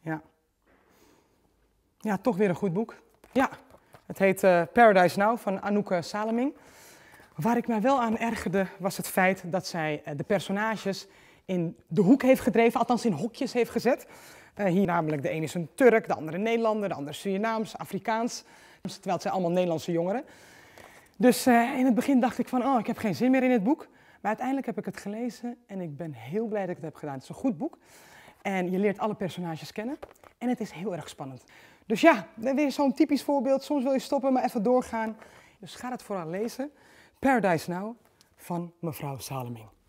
Ja. Ja, toch weer een goed boek. Ja, het heet eh, Paradise Now van Anouk Salaming. Waar ik mij wel aan ergerde was het feit dat zij eh, de personages in de hoek heeft gedreven, althans in hokjes heeft gezet. Eh, hier namelijk, de een is een Turk, de andere Nederlander, de andere Surinaams, Afrikaans. Terwijl het zijn allemaal Nederlandse jongeren. Dus in het begin dacht ik van, oh, ik heb geen zin meer in het boek. Maar uiteindelijk heb ik het gelezen en ik ben heel blij dat ik het heb gedaan. Het is een goed boek. En je leert alle personages kennen. En het is heel erg spannend. Dus ja, weer zo'n typisch voorbeeld. Soms wil je stoppen, maar even doorgaan. Dus ga het vooral lezen. Paradise Now van mevrouw Saleming.